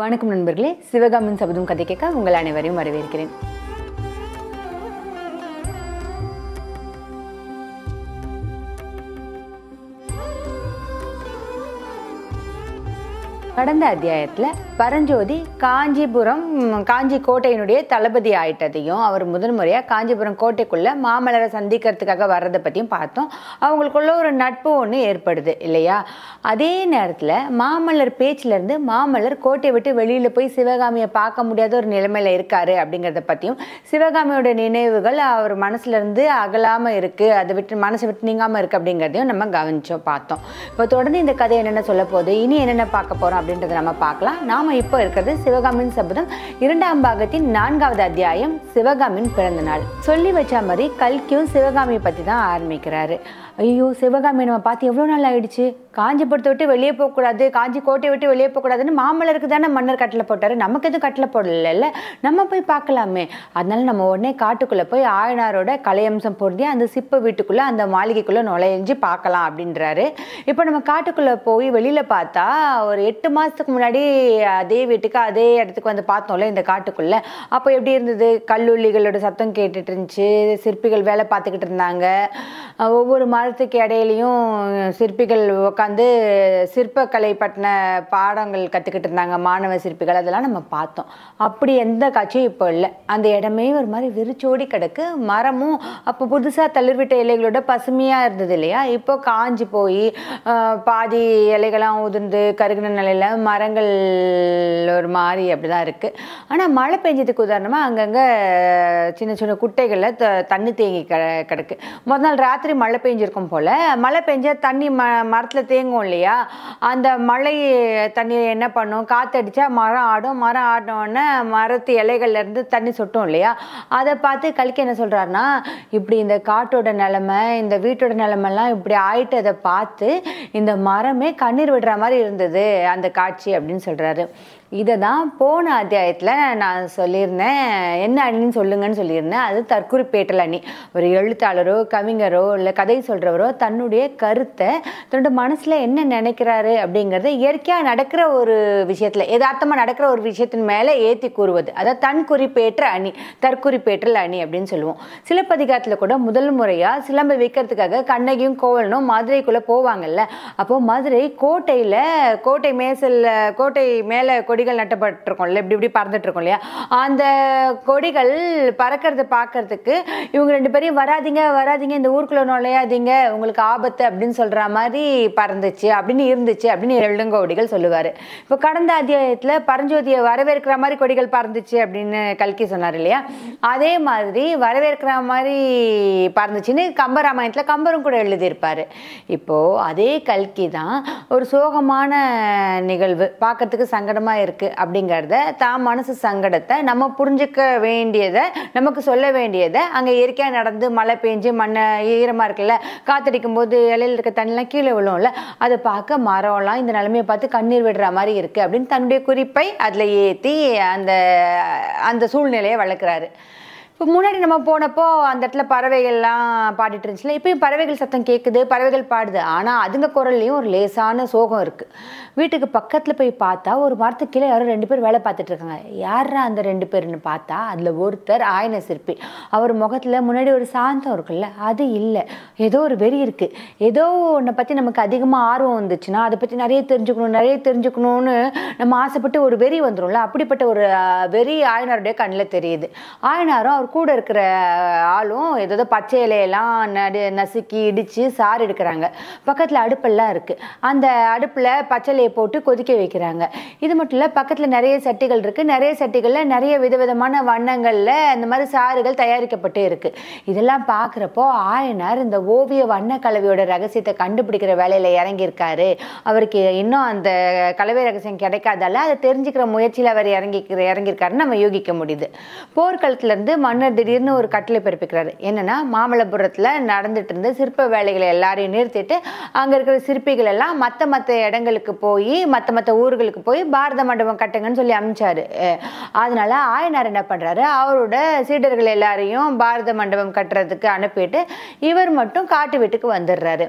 வணக்கம் நண்பர்களே சிவகாமன் சபதம் கதை கேட்க உங்கள் அனைவரையும் வரவேற்கிறேன் கடந்த அத்தியாயத்தில் பரஞ்சோதி காஞ்சிபுரம் காஞ்சி கோட்டையினுடைய தளபதி ஆயிட்டதையும் அவர் முதன்முறையாக காஞ்சிபுரம் கோட்டைக்குள்ளே மாமல்லரை சந்திக்கிறதுக்காக வர்றதை பற்றியும் பார்த்தோம் அவங்களுக்குள்ள ஒரு நட்பு ஒன்று ஏற்படுது இல்லையா அதே நேரத்தில் மாமல்லர் பேச்சிலேருந்து மாமல்லர் கோட்டையை விட்டு வெளியில் போய் சிவகாமியை பார்க்க முடியாத ஒரு நிலைமையில் இருக்கார் அப்படிங்கிறத பற்றியும் சிவகாமியோட நினைவுகள் அவர் மனசுலேருந்து அகலாமல் இருக்குது அதை விட்டு மனசை விட்டு நீங்காமல் இருக்குது அப்படிங்கிறதையும் நம்ம கவனிச்சோம் பார்த்தோம் இப்போ தொடர்ந்து இந்த கதை என்னென்ன சொல்ல போகுது இனி என்னென்ன பார்க்க போகிறோம் அப்படின்றத நம்ம பார்க்கலாம் நாம் இப்போ இருக்கிறது சிவகாமின் சபதம் இரண்டாம் பாகத்தின் நான்காவது அத்தியாயம் சிவகாமின் பிறந்த நாள் சொல்லி வச்ச மாதிரி கல்கியும் சிவகாமியை பற்றி தான் ஆரம்பிக்கிறாரு ஐயோ சிவகாமி நம்ம பார்த்து எவ்வளோ நாள் ஆயிடுச்சு காஞ்சிபுரத்தை விட்டு வெளியே போகக்கூடாது காஞ்சி கோட்டையை விட்டு வெளியே போகக்கூடாதுன்னு மாமல்லருக்கு தானே மன்னர் கட்டில் போட்டார் நமக்கு எதுவும் கட்டில் போடல நம்ம போய் பார்க்கலாமே அதனால நம்ம உடனே காட்டுக்குள்ளே போய் ஆயனாரோட கலையம்சம் பொருந்தி அந்த சிப்ப வீட்டுக்குள்ளே அந்த மாளிகைக்குள்ளே நுழைஞ்சு பார்க்கலாம் அப்படின்றாரு இப்போ நம்ம காட்டுக்குள்ளே போய் வெளியில் பார்த்தா ஒரு எட்டு மாதத்துக்கு முன்னாடி அதே வீட்டுக்கு அதே இடத்துக்கு வந்து பார்த்தோம்ல இந்த காட்டுக்குள்ளே அப்போ எப்படி இருந்தது கல்லூலிகளோட சத்தம் கேட்டுட்டு இருந்துச்சு சிற்பிகள் வேலை பார்த்துக்கிட்டு இருந்தாங்க ஒவ்வொரு மா காலத்துக்கு இடையிலையும் சிற்பிகள் உட்காந்து சிற்பக்கலை பட்டின பாடங்கள் கற்றுக்கிட்டு இருந்தாங்க மாணவ சிற்பிகள் அதெல்லாம் நம்ம பார்த்தோம் அப்படி எந்த காட்சியும் இப்போ இல்லை அந்த இடமே ஒரு மாதிரி விரிச்சோடி கிடக்கு மரமும் அப்போ புதுசாக தளிர்விட்ட இலைகளோட பசுமையாக இருந்தது இல்லையா இப்போ காஞ்சி போய் பாதி இலைகள்லாம் உதிர்ந்து கருகின நிலையில் மரங்கள் ஒரு மாதிரி அப்படி தான் இருக்குது ஆனால் மழை பெஞ்சதுக்கு உதாரணமாக அங்கங்கே சின்ன சின்ன குட்டைகளில் த தண்ணி தேங்கி க கிடக்கு முதல் நாள் ராத்திரி மழை பெஞ்சிருக்கும் இருக்கும் போல் மழை பெஞ்சா தண்ணி ம மரத்தில் தேங்கும் இல்லையா அந்த மழை தண்ணி என்ன பண்ணும் காற்றடிச்சா மரம் ஆடும் மரம் ஆடினோடனே மரத்து இலைகள்லேருந்து தண்ணி சொட்டும் இல்லையா அதை பார்த்து கல்கி என்ன சொல்கிறாருன்னா இப்படி இந்த காட்டோட நிலமை இந்த வீட்டோட நிலமெல்லாம் இப்படி ஆயிட்டு அதை பார்த்து இந்த மரமே கண்ணீர் விடுற மாதிரி இருந்தது அந்த காட்சி அப்படின்னு சொல்கிறாரு இதை தான் போன அத்தியாயத்தில் நான் சொல்லியிருந்தேன் என்ன அணின்னு சொல்லுங்கன்னு சொல்லியிருந்தேன் அது தற்குறிப்பேட்டல் அணி ஒரு எழுத்தாளரோ கவிஞரோ இல்லை கதை சொல்கிறவரோ தன்னுடைய கருத்தை தன்னோட மனசில் என்ன நினைக்கிறாரு அப்படிங்கிறத இயற்கையாக நடக்கிற ஒரு விஷயத்தில் எதார்த்தமாக நடக்கிற ஒரு விஷயத்தின் மேலே ஏற்றி கூறுவது அதாவது தன் குறிப்பேற்ற அணி தற்குறிப்பேற்றல் அணி அப்படின்னு சொல்லுவோம் சிலப்பதிகாரத்தில் கூட முதல் முறையாக சிலம்பை விற்கிறதுக்காக கண்ணகியும் கோவலனும் மதுரைக்குள்ளே போவாங்கல்ல அப்போது மதுரை கோட்டையில் கோட்டை மேசலில் கோட்டை மேலே கொடிகள் இல்லை இப்படி இப்படி பறந்துட்டுருக்கோம் இல்லையா அந்த கொடிகள் பறக்கிறத பார்க்கறதுக்கு இவங்க ரெண்டு பேரையும் வராதிங்க வராதிங்க இந்த ஊருக்குள்ளே நுழையாதீங்க உங்களுக்கு ஆபத்து அப்படின்னு சொல்கிற மாதிரி பறந்துச்சு அப்படின்னு இருந்துச்சு அப்படின்னு கொடிகள் சொல்லுவார் இப்போ கடந்த அத்தியாயத்தில் பரஞ்சோதியை வரவேற்கிற மாதிரி கொடிகள் பறந்துச்சு அப்படின்னு கல்கி சொன்னார் இல்லையா அதே மாதிரி வரவேற்கிற மாதிரி பறந்துச்சுன்னு கம்பராமாயணத்தில் கம்பரும் கூட எழுதியிருப்பார் இப்போது அதே கல்கி தான் ஒரு சோகமான நிகழ்வு பார்க்கறதுக்கு சங்கடமாக இருக்குது அப்படிங்கிறத தான் மனசு சங்கடத்தை நம்ம புரிஞ்சுக்க வேண்டியதை நமக்கு சொல்ல வேண்டியதை அங்கே இயற்கையாக நடந்து மழை பெஞ்சு மண்ணை ஈரமாக இருக்குல்ல காத்தடிக்கும் போது இலையில் இருக்க தண்ணிலாம் கீழே விழும்ல அதை பார்க்க மரம்லாம் இந்த நிலைமையை பார்த்து கண்ணீர் விடுற மாதிரி இருக்குது அப்படின்னு தன்னுடைய குறிப்பை அதில் ஏற்றி அந்த அந்த சூழ்நிலையை வளர்க்குறாரு இப்போ முன்னாடி நம்ம போனப்போ அந்த இடத்துல பறவைகள்லாம் பாடிட்டு இருந்துச்சுல இப்போயும் பறவைகள் சத்தம் கேட்குது பறவைகள் பாடுது ஆனால் அதுங்க குரல்லையும் ஒரு லேசான சோகம் இருக்குது வீட்டுக்கு பக்கத்தில் போய் பார்த்தா ஒரு மரத்து கீழே யாரும் ரெண்டு பேர் வேலை பார்த்துட்டு இருக்காங்க யாரா அந்த ரெண்டு பேர்னு பார்த்தா அதில் ஒருத்தர் ஆயன சிற்பி அவர் முகத்தில் முன்னாடி ஒரு சாந்தம் இருக்குல்ல அது இல்லை ஏதோ ஒரு வெறி இருக்குது ஏதோ ஒன்றை பற்றி நமக்கு அதிகமாக ஆர்வம் வந்துச்சுன்னா அதை பற்றி நிறைய தெரிஞ்சுக்கணும் நிறைய தெரிஞ்சுக்கணும்னு நம்ம ஆசைப்பட்டு ஒரு வெறி வந்துடும்ல அப்படிப்பட்ட ஒரு வெறி ஆயனாருடைய கண்ணில் தெரியுது ஆயனாரும் அவர் கூட இருக்கிற ஆளும் ஏதோ பச்சை இலையெல்லாம் நடு நசுக்கி இடித்து சாறு எடுக்கிறாங்க பக்கத்தில் அடுப்பெல்லாம் இருக்குது அந்த அடுப்பில் பச்சை சட்டையை போட்டு கொதிக்க வைக்கிறாங்க இது மட்டும் இல்லை பக்கத்தில் நிறைய சட்டிகள் இருக்குது நிறைய சட்டிகளில் நிறைய விதவிதமான வண்ணங்களில் அந்த மாதிரி சாறுகள் தயாரிக்கப்பட்டு இருக்குது இதெல்லாம் பார்க்குறப்போ ஆயனார் இந்த ஓவிய வண்ண கலவையோட ரகசியத்தை கண்டுபிடிக்கிற வேலையில் இறங்கியிருக்காரு அவருக்கு இன்னும் அந்த கலவை ரகசியம் கிடைக்காதால அதை தெரிஞ்சுக்கிற முயற்சியில் அவர் இறங்கிக்கிற இறங்கியிருக்காருன்னு நம்ம யூகிக்க முடியுது போர்க்களத்துலேருந்து மன்னர் திடீர்னு ஒரு கட்டளை பிறப்பிக்கிறாரு என்னென்னா மாமல்லபுரத்தில் நடந்துட்டு இருந்த சிற்ப வேலைகளை எல்லாரையும் நிறுத்திட்டு அங்கே இருக்கிற சிற்பிகள் எல்லாம் மற்ற மற்ற இடங்களுக்கு போய் போய் மற்ற மற்ற ஊர்களுக்கு போய் பாரத மண்டபம் கட்டுங்கன்னு சொல்லி அமிச்சாரு அதனால ஆயனார் என்ன பண்ணுறாரு அவரோட சீடர்கள் எல்லாரையும் பாரத மண்டபம் கட்டுறதுக்கு அனுப்பிட்டு இவர் மட்டும் காட்டு வீட்டுக்கு வந்துடுறாரு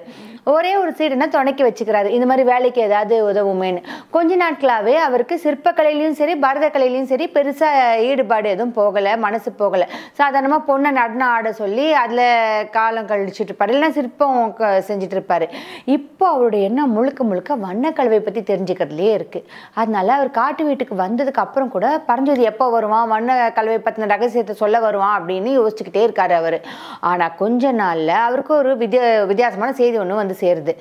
ஒரே ஒரு சீடனை துணைக்கி வச்சுக்கிறாரு இந்த மாதிரி வேலைக்கு ஏதாவது உதவுமேன்னு கொஞ்ச நாட்களாகவே அவருக்கு சிற்பக்கலையிலையும் சரி பாரத கலையிலையும் சரி பெருசாக ஈடுபாடு எதுவும் போகலை மனசு போகலை சாதாரணமாக பொண்ணை நடனம் ஆட சொல்லி அதில் காலம் கழிச்சுட்டு இருப்பார் இல்லைன்னா சிற்பம் செஞ்சுட்டு இருப்பாரு இப்போ அவருடைய எண்ணம் முழுக்க முழுக்க வண்ணக்கலவை பற்றி தெரிஞ்சுக்கிறதுலே இருக்குது அதனால் அவர் காட்டு வீட்டுக்கு வந்ததுக்கு அப்புறம் கூட பரஞ்சோதி எப்போ வருவான் வண்ண கலவை பற்றின ரகசியத்தை சொல்ல வருவான் அப்படின்னு யோசிச்சுக்கிட்டே இருக்கார் அவர் ஆனால் கொஞ்ச நாளில் அவருக்கு ஒரு வித்தியா வித்தியாசமான செய்தி ஒன்று வந்து சேருது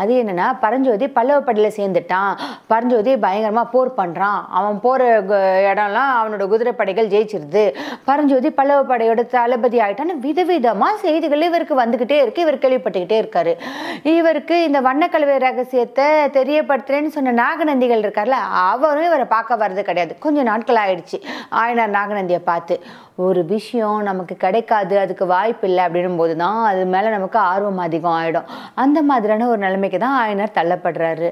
அது என்னென்னா பரஞ்சோதி பல்லவப்படையில் சேர்ந்துட்டான் பரஞ்சோதி பயங்கரமாக போர் பண்ணுறான் அவன் போகிற இடம்லாம் அவனோட குதிரைப்படைகள் ஜெயிச்சிருது பரஞ்சோதி பல்லவ படையோட தளபதி ஆகிட்டான்னு விதவிதமாக செய்திகள் இவருக்கு வந்துக்கிட்டே இருக்குது இவர் கேள்விப்பட்டுக்கிட்டே இருக்காரு இவருக்கு இந்த வண்ணக்கலவை ரகசியத்தை தெரியப்படுத்த பார்க்குறேன்னு சொன்ன நாகநந்திகள் இருக்கார்ல அவரும் இவரை பார்க்க வர்றது கிடையாது கொஞ்சம் நாட்கள் ஆயிடுச்சு ஆயினார் நாகநந்தியை பார்த்து ஒரு விஷயம் நமக்கு கிடைக்காது அதுக்கு வாய்ப்பு இல்லை அப்படின்னும் போது தான் அது மேலே நமக்கு ஆர்வம் அதிகம் ஆகிடும் அந்த மாதிரியான ஒரு நிலைமைக்கு தான் ஆயனர் தள்ளப்படுறாரு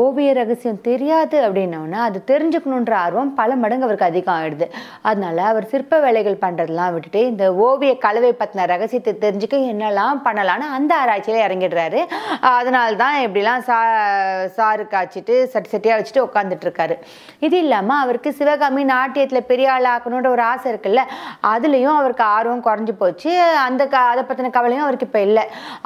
ஓவிய ரகசியம் தெரியாது அப்படின்னோடனே அது தெரிஞ்சுக்கணுன்ற ஆர்வம் பல மடங்கு அவருக்கு அதிகம் ஆகிடுது அதனால அவர் சிற்ப வேலைகள் பண்ணுறதெல்லாம் விட்டுட்டு இந்த ஓவிய கலவை பற்றின ரகசியத்தை தெரிஞ்சுக்க என்னெல்லாம் பண்ணலாம்னு அந்த ஆராய்ச்சியில் இறங்கிடுறாரு அதனால தான் இப்படிலாம் சா சாரு காய்ச்சிட்டு சட்டி சட்டியாக வச்சுட்டு உட்காந்துட்டு இருக்காரு இது இல்லாமல் அவருக்கு சிவகாமி நாட்டியத்தில் பெரிய ஆக்கணுன்ற ஒரு ஆசை இருக்குல்ல அதுலேயும் அவருக்கு ஆர்வம் குறைஞ்சி போச்சு அந்த க அதை பற்றின கவலையும் அவருக்கு இப்போ இல்லை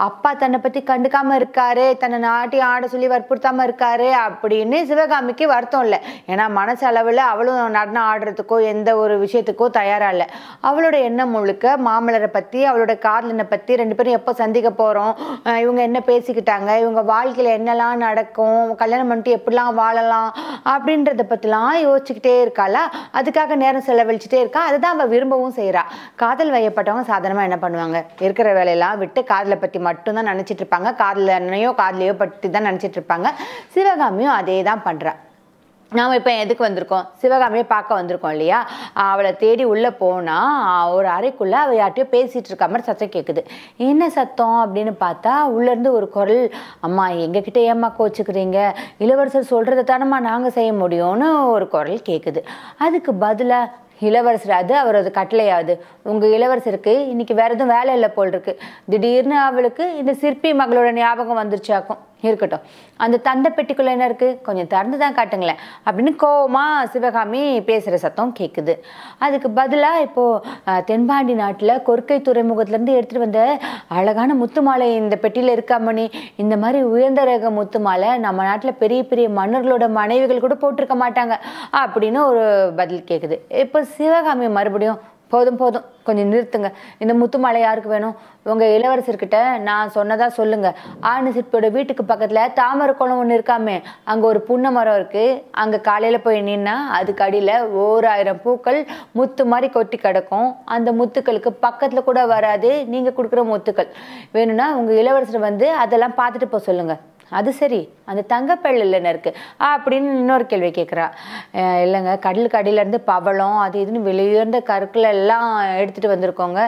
அப்பா தன்னை பற்றி கண்டுக்காமல் இருக்காரு தன்னை நாட்டி ஆட சொல்லி வற்புறுத்தாமல் இருக்காரு அப்படின்னு சிவகாமிக்கு வருத்தம் இல்லை ஏன்னா அளவில் அவளும் நடனம் ஆடுறதுக்கோ எந்த ஒரு விஷயத்துக்கோ தயாராக இல்லை அவளோட எண்ணம் முழுக்க மாமலரை பற்றி அவளோட காதலனை பற்றி ரெண்டு பேரும் எப்போ சந்திக்க போகிறோம் இவங்க என்ன பேசிக்கிட்டாங்க இவங்க வாழ்க்கையில் என்னெல்லாம் நடக்கும் கல்யாணம் பண்ணிட்டு எப்படிலாம் வாழலாம் அப்படின்றத பற்றிலாம் யோசிச்சுக்கிட்டே இருக்காளா அதுக்காக நேரம் செலவழிச்சிட்டே இருக்கா அதுதான் அவள் விரும்பவும் செய்கிறா காதல் வயப்பட்டவங்க சாதாரணமாக என்ன பண்ணுவாங்க இருக்கிற வேலையெல்லாம் விட்டு காதலை பற்றி மட்டும்தான் நினச்சிட்டு இருப்பாங்க காதலனையோ காதலையோ பற்றி தான் நினச்சிட்டு இருப்பாங்க சிவகாமியும் அதே தான் பண்ணுறா நாம் இப்போ எதுக்கு வந்திருக்கோம் சிவகாமியை பார்க்க வந்திருக்கோம் இல்லையா அவளை தேடி உள்ளே போனால் ஒரு அறைக்குள்ளே அவள் யார்ட்டையோ பேசிகிட்டு இருக்க மாதிரி சத்தம் கேட்குது என்ன சத்தம் அப்படின்னு பார்த்தா உள்ளேருந்து ஒரு குரல் அம்மா எங்ககிட்ட ஏம்மா கோச்சுக்கிறீங்க இளவரசர் சொல்கிறத தானம்மா நாங்கள் செய்ய முடியும்னு ஒரு குரல் கேட்குது அதுக்கு பதிலாக இளவரசர் அது அவரது கட்டளையாது உங்கள் இளவரசருக்கு இன்னைக்கு வேறு எதுவும் வேலை இல்லை போல் இருக்கு திடீர்னு அவளுக்கு இந்த சிற்பி மகளோட ஞாபகம் வந்துருச்சாக்கும் இருக்கட்டும் அந்த தந்த பெட்டிக்குள்ளே என்ன இருக்குது கொஞ்சம் திறந்து தான் காட்டுங்களேன் அப்படின்னு கோவமாக சிவகாமி பேசுகிற சத்தம் கேட்குது அதுக்கு பதிலாக இப்போது தென்பாண்டி நாட்டில் துறைமுகத்துல துறைமுகத்துலேருந்து எடுத்துகிட்டு வந்த அழகான முத்து மாலை இந்த பெட்டியில் இருக்காமணி இந்த மாதிரி உயர்ந்த ரக முத்து மாலை நம்ம நாட்டில் பெரிய பெரிய மன்னர்களோட மனைவிகள் கூட போட்டிருக்க மாட்டாங்க அப்படின்னு ஒரு பதில் கேட்குது இப்போ சிவகாமி மறுபடியும் போதும் போதும் கொஞ்சம் நிறுத்துங்க இந்த மலை யாருக்கு வேணும் உங்கள் இளவரசர்கிட்ட நான் சொன்னதாக சொல்லுங்கள் ஆணு சிற்பியோட வீட்டுக்கு பக்கத்தில் தாமரை குளம் ஒன்று இருக்காமே அங்கே ஒரு புன்ன மரம் இருக்குது அங்கே காலையில் போய் நின்னா அதுக்கு அடியில் ஓர் ஆயிரம் பூக்கள் முத்து மாதிரி கொட்டி கிடக்கும் அந்த முத்துக்களுக்கு பக்கத்தில் கூட வராது நீங்கள் கொடுக்குற முத்துக்கள் வேணும்னா உங்கள் இளவரசர் வந்து அதெல்லாம் பார்த்துட்டு போக சொல்லுங்கள் அது சரி அந்த தங்கப்பல் இல்லைன்னு இருக்குது அப்படின்னு இன்னொரு கேள்வி கேட்குறா இல்லைங்க கடலுக்கு அடியிலேருந்து பவளம் அது இதுன்னு வெளியுயர்ந்த கற்கள் எல்லாம் எடுத்துகிட்டு வந்திருக்கோங்க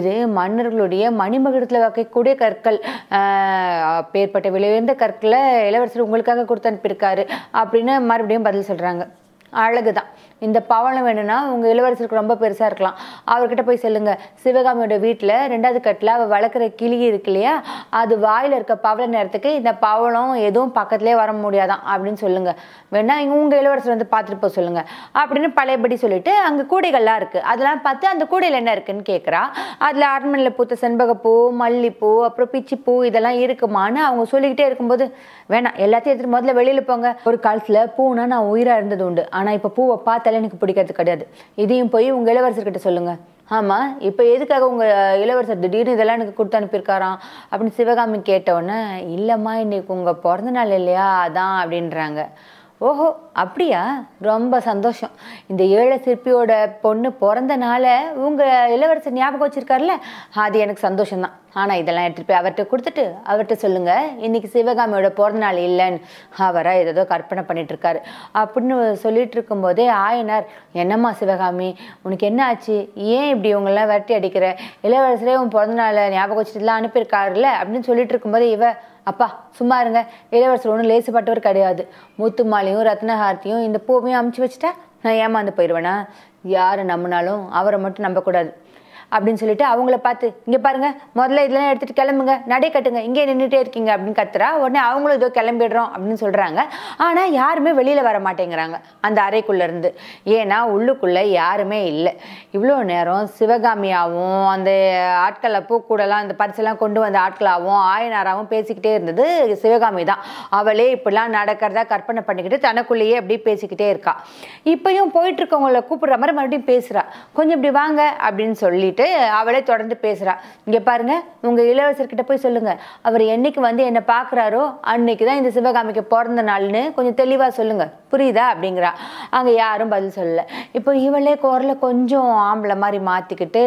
இது மன்னர்களுடைய மணிமகுடத்தில் வைக்கக்கூடிய கற்கள் பேர்பட்ட வெளியுயர்ந்த கற்களை இளவரசர் உங்களுக்காக கொடுத்து அனுப்பியிருக்காரு அப்படின்னு மறுபடியும் பதில் சொல்கிறாங்க அழகு தான் இந்த பவளம் வேணும்னா உங்கள் இளவரசருக்கு ரொம்ப பெருசாக இருக்கலாம் அவர்கிட்ட போய் சொல்லுங்கள் சிவகாமியோட வீட்டில் ரெண்டாவது கட்டில் அவள் வளர்க்குற கிளி இருக்கு இல்லையா அது வாயில் இருக்க பவள நேரத்துக்கு இந்த பவளம் எதுவும் பக்கத்துலேயே வர முடியாதான் அப்படின்னு சொல்லுங்கள் வேணா உங்கள் இளவரசர் வந்து பார்த்துட்டு போக சொல்லுங்கள் அப்படின்னு பழையபடி சொல்லிட்டு அங்கே கூடைகள்லாம் இருக்குது அதெல்லாம் பார்த்து அந்த கூடையில் என்ன இருக்குன்னு கேட்குறா அதில் அரண்மனையில் பூத்த செண்பகப்பூ மல்லிப்பூ அப்புறம் பிச்சிப்பூ இதெல்லாம் இருக்குமான்னு அவங்க சொல்லிக்கிட்டே இருக்கும்போது வேணாம் எல்லாத்தையும் எடுத்துகிட்டு முதல்ல வெளியில் போங்க ஒரு காலத்தில் பூனா நான் உயிராக இருந்தது உண்டு ஆனால் இப்போ பூவை பார்த்து பார்த்தாலே எனக்கு பிடிக்கிறது கிடையாது இதையும் போய் உங்கள் இளவரசர்கிட்ட சொல்லுங்கள் ஆமாம் இப்போ எதுக்காக உங்கள் இளவரசர் திடீர்னு இதெல்லாம் எனக்கு கொடுத்து அனுப்பியிருக்காராம் அப்படின்னு சிவகாமி கேட்டவுடனே இல்லைம்மா இன்றைக்கி உங்கள் பிறந்த நாள் இல்லையா அதான் அப்படின்றாங்க ஓஹோ அப்படியா ரொம்ப சந்தோஷம் இந்த ஏழை சிற்பியோட பொண்ணு பிறந்தனால உங்கள் இளவரசர் ஞாபகம் வச்சுருக்காருல அது எனக்கு சந்தோஷம்தான் ஆனால் இதெல்லாம் எடுத்துகிட்டு போய் அவர்கிட்ட கொடுத்துட்டு அவர்கிட்ட சொல்லுங்கள் இன்றைக்கி சிவகாமியோட பிறந்த நாள் இல்லைன்னு அவராக ஏதோ கற்பனை பண்ணிகிட்ருக்காரு அப்படின்னு சொல்லிகிட்டு இருக்கும்போதே ஆயனார் என்னம்மா சிவகாமி உனக்கு என்ன ஆச்சு ஏன் இப்படி இவங்கெல்லாம் வரட்டி அடிக்கிற இளவரசரே உன் பிறந்த நாளை ஞாபகம் வச்சுட்டுலாம் அனுப்பியிருக்காருல்ல அப்படின்னு சொல்லிட்டு இருக்கும்போது இவ அப்பா சும்மா இருங்க இளவரசர் ஒன்றும் லேசுப்பட்டவர் கிடையாது முத்துமாலையும் ரத்னஹார்த்தியும் இந்த பூவையும் அமுச்சு வச்சுட்டா நான் ஏமாந்து போயிடுவேனா யாரை நம்பினாலும் அவரை மட்டும் நம்பக்கூடாது அப்படின்னு சொல்லிட்டு அவங்கள பார்த்து இங்கே பாருங்க முதல்ல இதெல்லாம் எடுத்துகிட்டு கிளம்புங்க நடை கட்டுங்க இங்கே நின்றுட்டே இருக்கீங்க அப்படின்னு கத்துறா உடனே அவங்களும் ஏதோ கிளம்பிடுறோம் அப்படின்னு சொல்கிறாங்க ஆனால் யாருமே வெளியில் வர மாட்டேங்கிறாங்க அந்த அறைக்குள்ளேருந்து ஏன்னா உள்ளுக்குள்ளே யாருமே இல்லை இவ்வளோ நேரம் சிவகாமியாகவும் அந்த ஆட்களை பூக்கூடலாம் அந்த பரிசெல்லாம் கொண்டு வந்த ஆட்களாகவும் ஆயனாராகவும் பேசிக்கிட்டே இருந்தது சிவகாமி தான் அவளே இப்படிலாம் நடக்கிறதா கற்பனை பண்ணிக்கிட்டு தனக்குள்ளேயே அப்படி பேசிக்கிட்டே இருக்கா இப்பயும் போயிட்டு இருக்கவங்கள கூப்பிடுற மாதிரி மறுபடியும் பேசுகிறா கொஞ்சம் இப்படி வாங்க அப்படின்னு சொல்லிட்டு சொல்லிட்டு அவளே தொடர்ந்து பேசுகிறா இங்கே பாருங்க உங்கள் இளவரசர்கிட்ட போய் சொல்லுங்கள் அவர் என்னைக்கு வந்து என்னை பார்க்குறாரோ அன்னைக்கு தான் இந்த சிவகாமிக்கு பிறந்த நாள்னு கொஞ்சம் தெளிவாக சொல்லுங்கள் புரியுதா அப்படிங்கிறா அங்கே யாரும் பதில் சொல்லலை இப்போ இவளே குரலை கொஞ்சம் ஆம்பளை மாதிரி மாற்றிக்கிட்டு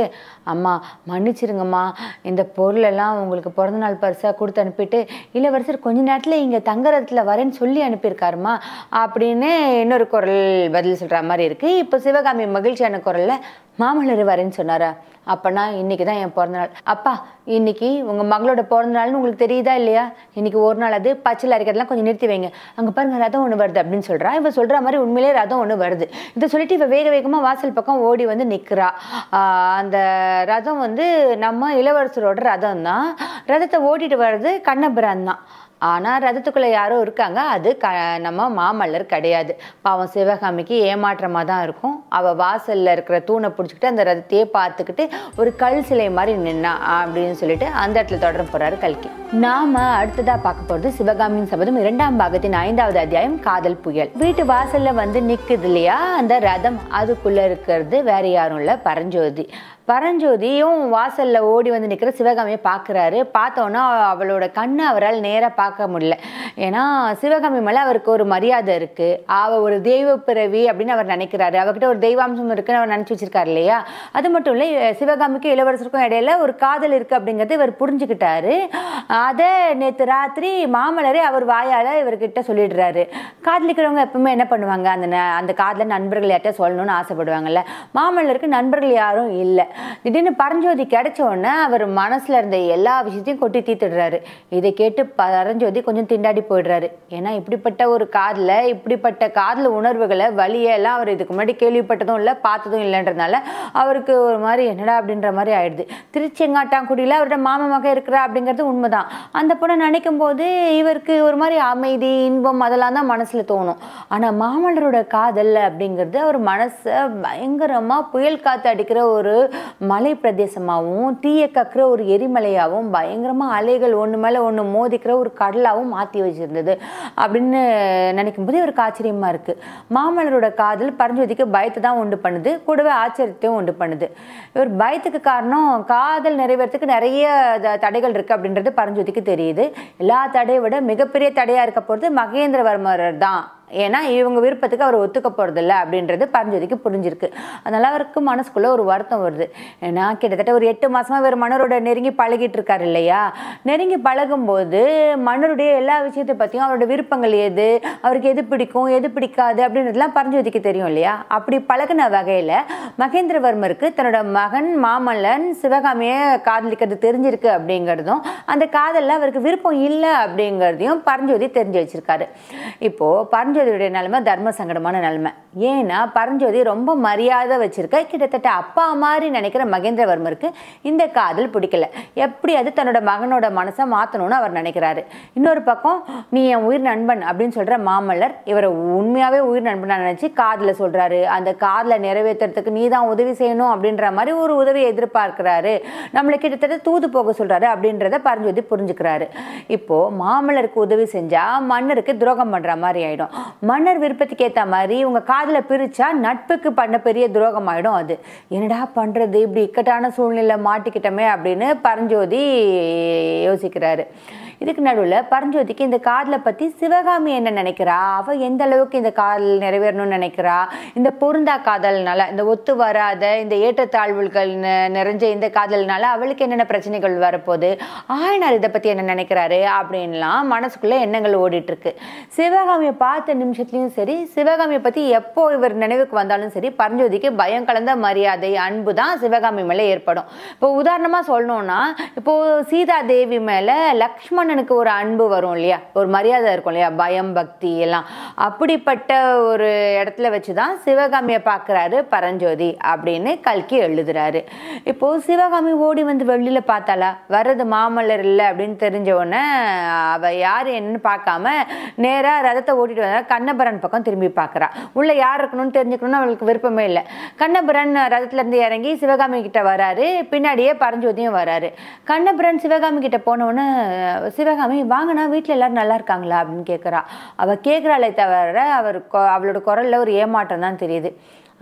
அம்மா மன்னிச்சிருங்கம்மா இந்த பொருளெல்லாம் உங்களுக்கு பிறந்தநாள் பரிசாக கொடுத்து அனுப்பிட்டு இளவரசர் கொஞ்ச நேரத்தில் இங்கே தங்குறதுல வரேன்னு சொல்லி அனுப்பியிருக்காருமா அப்படின்னு இன்னொரு குரல் பதில் சொல்ற மாதிரி இருக்குது இப்போ சிவகாமி மகிழ்ச்சியான குரலில் மாமல்லர் வரேன்னு சொன்னாரா அப்போனா இன்றைக்கி தான் என் பிறந்தநாள் அப்பா இன்றைக்கி உங்கள் மகளோட பிறந்தநாள்னு உங்களுக்கு தெரியுதா இல்லையா இன்றைக்கி ஒரு நாள் அது பச்சை அரைக்கிறதுலாம் கொஞ்சம் நிறுத்தி வைங்க அங்கே பாருங்கள் ரதம் ஒன்று வருது அப்படின்னு சொல்கிறான் இவன் சொல்கிற மாதிரி உண்மையிலே ரதம் ஒன்று வருது இதை சொல்லிட்டு இவள் வேக வேகமாக வாசல் பக்கம் ஓடி வந்து நிற்கிறா அந்த ரதம் வந்து நம்ம இளவரசரோட ரதம் தான் ரதத்தை ஓடிட்டு வர்றது கண்ணபிரான் தான் ஆனால் ரதத்துக்குள்ளே யாரோ இருக்காங்க அது க நம்ம மாமல்லர் கிடையாது பாவம் சிவகாமிக்கு ஏமாற்றமாக தான் இருக்கும் அவள் வாசலில் இருக்கிற தூணை பிடிச்சிக்கிட்டு அந்த ரதத்தையே பார்த்துக்கிட்டு ஒரு கல் சிலை மாதிரி நின்னா அப்படின்னு சொல்லிட்டு அந்த இடத்துல தொடர போகிறாரு கல்கி நாம் அடுத்ததாக பார்க்க போகிறது சிவகாமியின் சபதம் இரண்டாம் பாகத்தின் ஐந்தாவது அத்தியாயம் காதல் புயல் வீட்டு வாசலில் வந்து நிற்குது இல்லையா அந்த ரதம் அதுக்குள்ளே இருக்கிறது வேற யாரும் இல்லை பரஞ்சோதி பரஞ்சோதியும் வாசலில் ஓடி வந்து நிற்கிற சிவகாமியை பார்க்குறாரு பார்த்தோன்னா அவளோட கண்ணை அவரால் நேராக பார்க்க முடியல ஏன்னா சிவகாமி மேலே அவருக்கு ஒரு மரியாதை இருக்குது அவள் ஒரு தெய்வ பிறவி அப்படின்னு அவர் நினைக்கிறாரு அவர்கிட்ட ஒரு தெய்வாம்சம் இருக்குன்னு அவர் நினச்சி வச்சிருக்காரு இல்லையா அது மட்டும் இல்லை சிவகாமிக்கும் இளவரசருக்கும் இடையில ஒரு காதல் இருக்குது அப்படிங்கிறது இவர் புரிஞ்சுக்கிட்டாரு அதை நேற்று ராத்திரி மாமலரே அவர் வாயால் இவர்கிட்ட சொல்லிடுறாரு காதலிக்கிறவங்க எப்பவுமே என்ன பண்ணுவாங்க அந்த அந்த காதலை நண்பர்கள் யார்கிட்ட சொல்லணும்னு ஆசைப்படுவாங்கல்ல மாமல்லருக்கு நண்பர்கள் யாரும் இல்லை திடீர்னு பரஞ்சோதி கிடைச்ச உடனே அவர் மனசில் இருந்த எல்லா விஷயத்தையும் கொட்டி தீத்துடுறாரு இதை கேட்டு பரஞ்சோதி கொஞ்சம் திண்டாடி போயிடுறாரு ஏன்னா இப்படிப்பட்ட ஒரு காதில் இப்படிப்பட்ட காதில் உணர்வுகளை வழியெல்லாம் அவர் இதுக்கு முன்னாடி கேள்விப்பட்டதும் இல்லை பார்த்ததும் இல்லைன்றதுனால அவருக்கு ஒரு மாதிரி என்னடா அப்படின்ற மாதிரி ஆயிடுது திருச்செங்காட்டாங்குடியில் அவரோட மாமா மகன் இருக்கிறா அப்படிங்கிறது உண்மைதான் அந்த பொண்ணை நினைக்கும் போது இவருக்கு ஒரு மாதிரி அமைதி இன்பம் அதெல்லாம் தான் மனசில் தோணும் ஆனால் மாமல்லரோட காதல் அப்படிங்கிறது அவர் மனசை பயங்கரமாக புயல் காற்று அடிக்கிற ஒரு மலை பிரதேசமாகவும் தீய கக்கிற ஒரு எரிமலையாகவும் பயங்கரமாக அலைகள் ஒன்று மேலே ஒன்று மோதிக்கிற ஒரு கடலாகவும் மாற்றி வச்சுருந்தது அப்படின்னு நினைக்கும் போது இவருக்கு ஆச்சரியமாக இருக்குது மாமல்லரோட காதல் பரஞ்சோதிக்கு பயத்தை தான் உண்டு பண்ணுது கூடவே ஆச்சரியத்தையும் உண்டு பண்ணுது இவர் பயத்துக்கு காரணம் காதல் நிறைவேறத்துக்கு நிறைய தடைகள் இருக்குது அப்படின்றது பரஞ்சோதிக்கு தெரியுது எல்லா தடையை விட மிகப்பெரிய தடையாக இருக்க போகிறது மகேந்திரவர்மர் தான் ஏன்னா இவங்க விருப்பத்துக்கு அவர் ஒத்துக்க போகிறதில்ல அப்படின்றது பரஞ்சோதிக்கு புரிஞ்சிருக்கு அதனால் அவருக்கு மனசுக்குள்ளே ஒரு வருத்தம் வருது ஏன்னா கிட்டத்தட்ட ஒரு எட்டு மாதமாக வேறு மன்னரோட நெருங்கி பழகிட்டு இருக்கார் இல்லையா நெருங்கி பழகும்போது மன்னருடைய எல்லா விஷயத்தை பற்றியும் அவரோட விருப்பங்கள் எது அவருக்கு எது பிடிக்கும் எது பிடிக்காது அப்படின்றதுலாம் பரஞ்சோதிக்கு தெரியும் இல்லையா அப்படி பழகின வகையில் மகேந்திரவர்மருக்கு தன்னோட மகன் மாமல்லன் சிவகாமியை காதலிக்கிறது தெரிஞ்சிருக்கு அப்படிங்கிறதும் அந்த காதலில் அவருக்கு விருப்பம் இல்லை அப்படிங்கிறதையும் பரஞ்சோதி தெரிஞ்சு வச்சுருக்காரு இப்போது பரஞ்சோதி பரஞ்சோதியுடைய நிலைமை தர்ம சங்கடமான நிலைமை ஏன்னா பரஞ்சோதி ரொம்ப மரியாதை வச்சுருக்க கிட்டத்தட்ட அப்பா மாதிரி நினைக்கிற மகேந்திரவர்மருக்கு இந்த காதல் பிடிக்கல எப்படியாவது தன்னோட மகனோட மனசை மாற்றணும்னு அவர் நினைக்கிறாரு இன்னொரு பக்கம் நீ என் உயிர் நண்பன் அப்படின்னு சொல்கிற மாமல்லர் இவரை உண்மையாகவே உயிர் நண்பனாக நினச்சி காதில் சொல்கிறாரு அந்த காதில் நிறைவேற்றுறதுக்கு நீ தான் உதவி செய்யணும் அப்படின்ற மாதிரி ஒரு உதவியை எதிர்பார்க்கிறாரு நம்மளை கிட்டத்தட்ட தூது போக சொல்கிறாரு அப்படின்றத பரஞ்சோதி புரிஞ்சுக்கிறாரு இப்போது மாமல்லருக்கு உதவி செஞ்சால் மன்னருக்கு துரோகம் பண்ணுற மாதிரி ஆகிடும் மன்னர் விருப்பத்துக்கு ஏற்ற மாதிரி உங்க காதில் பிரித்தா நட்புக்கு பண்ண பெரிய துரோகம் ஆயிடும் அது என்னடா பண்ணுறது இப்படி இக்கட்டான சூழ்நிலை மாட்டிக்கிட்டோமே அப்படின்னு பரஞ்சோதி யோசிக்கிறாரு இதுக்கு நடுவில் பரஞ்சோதிக்கு இந்த காதலை பற்றி சிவகாமி என்ன நினைக்கிறா அவள் எந்த அளவுக்கு இந்த காதல் நிறைவேறணும்னு நினைக்கிறா இந்த பொருந்தா காதல்னால இந்த ஒத்து வராத இந்த ஏற்றத்தாழ்வுகள் நிறைஞ்ச இந்த காதல்னால அவளுக்கு என்னென்ன பிரச்சனைகள் வரப்போகுது ஆயனார் இதை பற்றி என்ன நினைக்கிறாரு அப்படின்லாம் மனசுக்குள்ளே எண்ணங்கள் ஓடிட்டுருக்கு சிவகாமியை பார்த்த நிமிஷத்துலையும் சரி சிவகாமியை பற்றி எப்போ இவர் நினைவுக்கு வந்தாலும் சரி பரஞ்சோதிக்கு பயம் கலந்த மரியாதை அன்பு தான் சிவகாமி மேலே ஏற்படும் இப்போ உதாரணமாக சொல்லணும்னா இப்போது சீதா தேவி மேலே லக்ஷ்மண் எஜமானனுக்கு ஒரு அன்பு வரும் இல்லையா ஒரு மரியாதை இருக்கும் இல்லையா பயம் பக்தி எல்லாம் அப்படிப்பட்ட ஒரு இடத்துல வச்சு தான் சிவகாமியை பார்க்குறாரு பரஞ்சோதி அப்படின்னு கல்கி எழுதுறாரு இப்போது சிவகாமி ஓடி வந்து வெளியில் பார்த்தாலா வர்றது மாமல்லர் இல்லை அப்படின்னு தெரிஞ்ச உடனே அவள் யார் என்னன்னு பார்க்காம நேராக ரதத்தை ஓட்டிட்டு வந்தா கண்ணபுரன் பக்கம் திரும்பி பார்க்குறா உள்ளே யார் இருக்கணும்னு தெரிஞ்சுக்கணும்னு அவளுக்கு விருப்பமே இல்லை கண்ணபுரன் ரதத்துலேருந்து இறங்கி சிவகாமி கிட்ட வராரு பின்னாடியே பரஞ்சோதியும் வராரு கண்ணபுரன் சிவகாமி கிட்ட போனோடனே சிவகாமி வாங்கினா வீட்டில் எல்லோரும் நல்லா இருக்காங்களா அப்படின்னு கேட்குறா அவள் கேட்குறாளே தவிர அவர் அவளோட குரலில் ஒரு ஏமாற்றம் தான் தெரியுது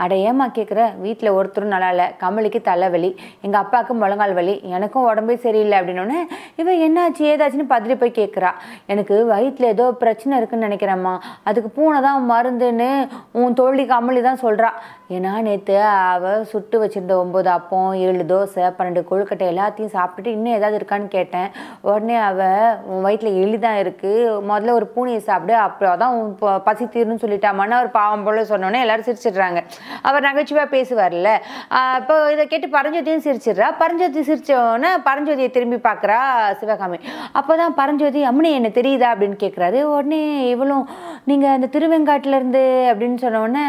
அட ஏமா கேட்குற வீட்டில் ஒருத்தரும் நல்லா இல்லை கமலிக்கு தலைவலி எங்கள் அப்பாவுக்கு முழங்கால் வலி எனக்கும் உடம்பே சரியில்லை அப்படின்னோடனே இவன் என்னாச்சு ஏதாச்சுன்னு பதறி போய் கேட்குறா எனக்கு வயிற்றில் ஏதோ பிரச்சனை இருக்குன்னு நினைக்கிறேம்மா அதுக்கு பூனை தான் மருந்துன்னு உன் தோழி கமலி தான் சொல்கிறா ஏன்னா நேற்று அவள் சுட்டு வச்சுருந்த ஒம்பது அப்பம் ஏழு தோசை பன்னெண்டு கொழுக்கட்டை எல்லாத்தையும் சாப்பிட்டுட்டு இன்னும் ஏதாவது இருக்கான்னு கேட்டேன் உடனே அவள் உன் வயிற்றில் எலி தான் இருக்குது முதல்ல ஒரு பூனையை சாப்பிடு அப்புறம் தான் உன் பசி தீர்னு சொல்லிட்டாமான்னு ஒரு பாவம் போல் சொன்னோன்னே எல்லோரும் சிரிச்சிடுறாங்க அவர் நகைச்சுவையாக பேசுவார்ல இப்போ இதை கேட்டு பரஞ்சோதியும் சிரிச்சிடுறா பரஞ்சோதி சிரித்தோன்னே பரஞ்சோதியை திரும்பி பார்க்குறா சிவகாமி அப்போ தான் பரஞ்சோதி அம்னி என்ன தெரியுதா அப்படின்னு கேட்குறாரு உடனே இவளும் நீங்கள் அந்த திருவெங்காட்டிலேருந்து அப்படின்னு சொன்னோடனே